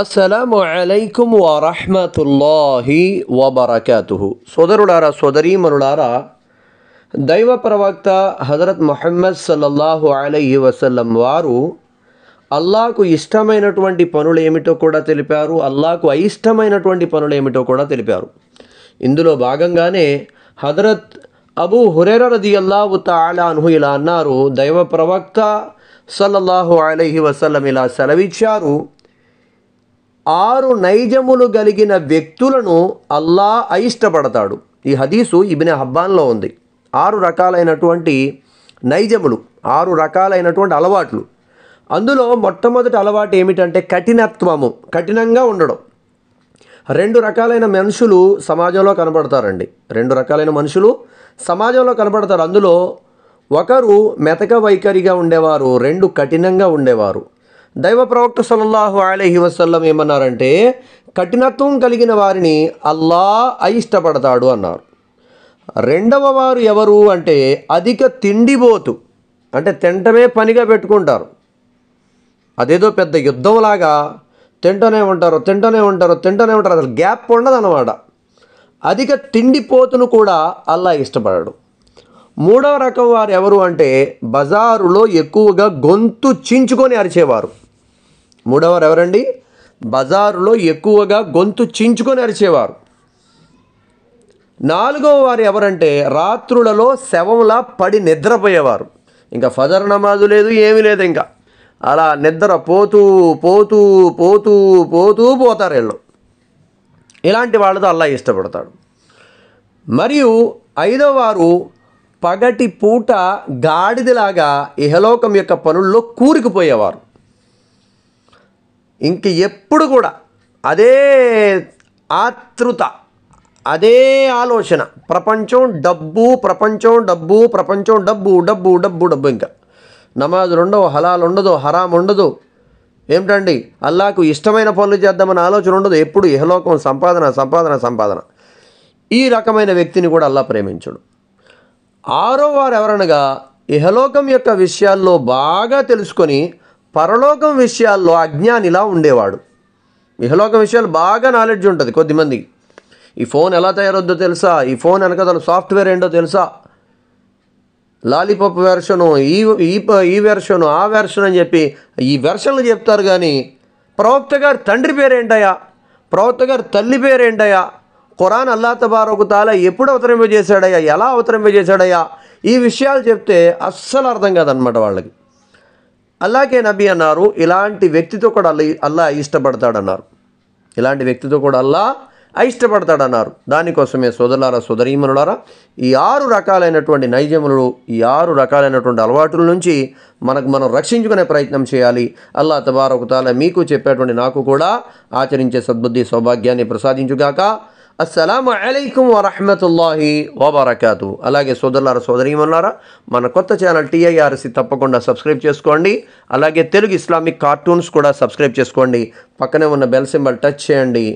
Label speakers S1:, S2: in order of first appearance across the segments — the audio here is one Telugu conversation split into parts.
S1: అస్సలము అలైకుం వరహ్మతుల్లాహి వబరకాతుహు సోదరులారా సోదరీమనులారా దైవ ప్రవక్త హజరత్ మొహమ్మద్ సల్లల్లాహు అలైహి వసల్లం వారు అల్లాకు ఇష్టమైనటువంటి పనులు ఏమిటో కూడా తెలిపారు అల్లాకు అయిష్టమైనటువంటి పనులు ఏమిటో కూడా తెలిపారు ఇందులో భాగంగానే హజరత్ అబు హురేర అల్లాహు అల్లావు అన్హు ఇలా అన్నారు దైవ ప్రవక్త సల్లల్లాహు అలైహి వసల్లం ఇలా సెలవిచ్చారు ఆరు నైజములు కలిగిన వ్యక్తులను అల్లా అయిష్టపడతాడు ఈ హదీసు ఇబిన హబ్బాన్లో ఉంది ఆరు రకాలైనటువంటి నైజములు ఆరు రకాలైనటువంటి అలవాట్లు అందులో మొట్టమొదటి అలవాటు ఏమిటంటే కఠినత్వము కఠినంగా ఉండడం రెండు రకాలైన మనుషులు సమాజంలో కనబడతారండి రెండు రకాలైన మనుషులు సమాజంలో కనబడతారు అందులో ఒకరు మెతక వైఖరిగా ఉండేవారు రెండు కఠినంగా ఉండేవారు దైవ ప్రవక్త సల్లల్లాహు అలహి వసల్లం ఏమన్నారంటే కఠినత్వం కలిగిన వారిని అల్లా అయిష్టపడతాడు అన్నారు రెండవ వారు ఎవరు అంటే అధిక తిండిబోతు అంటే తింటమే పనిగా పెట్టుకుంటారు అదేదో పెద్ద యుద్ధంలాగా తింటూనే ఉంటారు తింటూనే ఉంటారు తింటూనే ఉంటారు అసలు గ్యాప్ ఉండదు అనమాట అధిక తిండిపోతును కూడా అల్లా ఇష్టపడడు మూడవ రకం వారు ఎవరు అంటే బజారులో ఎక్కువగా గొంతు చించుకొని అరిచేవారు మూడవవారు ఎవరండి బజారులో ఎక్కువగా గొంతు చించుకొని అరిచేవారు నాలుగవ వారు ఎవరంటే రాత్రులలో శవంలా పడి నిద్రపోయేవారు ఇంకా ఫజర్ నమాజు లేదు ఏమీ లేదు ఇంకా అలా నిద్ర పోతూ పోతూ పోతూ పోతూ పోతారు వీళ్ళు ఇలాంటి వాళ్ళతో అల్లా ఇష్టపడతాడు మరియు ఐదవ వారు పగటి పూట గాడిదలాగా ఇహలోకం యొక్క పనుల్లో కూరుకుపోయేవారు ఇంక ఎప్పుడు కూడా అదే ఆతృత అదే ఆలోచన ప్రపంచం డబ్బు ప్రపంచం డబ్బు ప్రపంచం డబ్బు డబ్బు డబ్బు డబ్బు ఇంకా నమాజులు ఉండవు హలాలు ఉండదు హరాం ఉండదు ఏమిటండి అల్లాకు ఇష్టమైన పనులు చేద్దామని ఆలోచన ఉండదు ఎప్పుడు ఇహలోకం సంపాదన సంపాదన సంపాదన ఈ రకమైన వ్యక్తిని కూడా అల్లా ప్రేమించడు ఆరో వారు ఎవరనగా ఇహలోకం యొక్క విషయాల్లో బాగా తెలుసుకొని పరలోకం విషయాల్లో అజ్ఞానిలా ఉండేవాడు ఇహలోకం విషయాలు బాగా నాలెడ్జ్ ఉంటుంది కొద్దిమంది ఈ ఫోన్ ఎలా తయారవుద్దో తెలుసా ఈ ఫోన్ వెనక సాఫ్ట్వేర్ ఏంటో తెలుసా లాలీపాప్ వెర్షను ఈ ఈ ఈ వెర్షను ఆ వెర్షన్ అని చెప్పి ఈ వెర్షన్లు చెప్తారు కానీ ప్రవక్త గారి తండ్రి పేరేంటయా ప్రవక్త గారి తల్లి పేరేంటయా ఖురాన్ అల్లా తబారకు తాలా ఎప్పుడు అవతరింపజేశాడయ్యా ఎలా అవతరింపజేశాడయ్యా ఈ విషయాలు చెప్తే అస్సలు అర్థం కాదనమాట వాళ్ళకి అలాగే నబి అన్నారు ఇలాంటి వ్యక్తితో కూడా అల్లా అల్లా ఇష్టపడతాడన్నారు ఇలాంటి వ్యక్తితో కూడా అల్లా అయిష్టపడతాడన్నారు దానికోసమే సోదరులారా సోదరీమనులారా ఈ ఆరు రకాలైనటువంటి నైజములు ఈ ఆరు రకాలైనటువంటి అలవాటుల నుంచి మనకు మనం రక్షించుకునే ప్రయత్నం చేయాలి అల్లా తబారకుతాల మీకు చెప్పేటువంటి నాకు కూడా ఆచరించే సద్బుద్ధి సౌభాగ్యాన్ని ప్రసాదించుగాక అస్సలం అయికుం వరహమతుల్లాహి వబర్కాతు అలాగే సోదరులారా సోదరీమన్నారా మన కొత్త ఛానల్ టీఐఆర్సీ తప్పకుండా సబ్స్క్రైబ్ చేసుకోండి అలాగే తెలుగు ఇస్లామిక్ కార్టూన్స్ కూడా సబ్స్క్రైబ్ చేసుకోండి పక్కనే ఉన్న బెల్ సింబల్ టచ్ చేయండి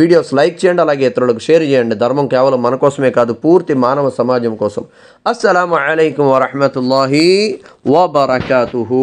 S1: వీడియోస్ లైక్ చేయండి అలాగే ఇతరులకు షేర్ చేయండి ధర్మం కేవలం మన కోసమే కాదు పూర్తి మానవ సమాజం కోసం అస్సలం అయికుం వరహమతుల్లాహి వబర్కాతుహు